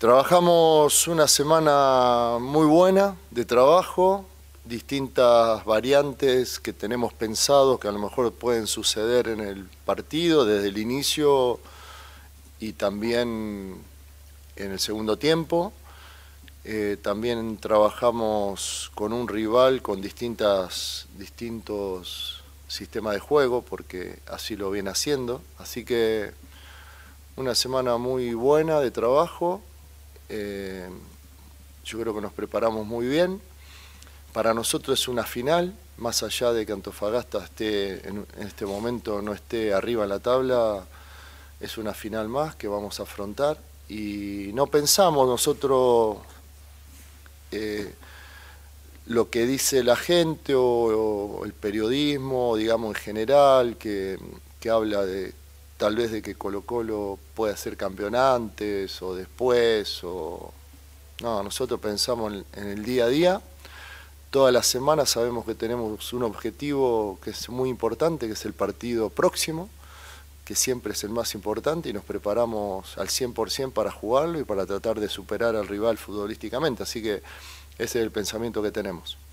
Trabajamos una semana muy buena de trabajo, distintas variantes que tenemos pensado que a lo mejor pueden suceder en el partido desde el inicio y también en el segundo tiempo. Eh, también trabajamos con un rival con distintas, distintos sistemas de juego porque así lo viene haciendo. Así que una semana muy buena de trabajo eh, yo creo que nos preparamos muy bien. Para nosotros es una final, más allá de que Antofagasta esté en, este momento no esté arriba en la tabla, es una final más que vamos a afrontar. Y no pensamos nosotros eh, lo que dice la gente o, el periodismo, digamos en general, que habla de tal vez de que Colo Colo pueda ser campeón antes o después. O... No, nosotros pensamos en el día a día. Todas las semanas sabemos que tenemos un objetivo que es muy importante, que es el partido próximo, que siempre es el más importante y nos preparamos al 100% para jugarlo y para tratar de superar al rival futbolísticamente. Así que ese es el pensamiento que tenemos.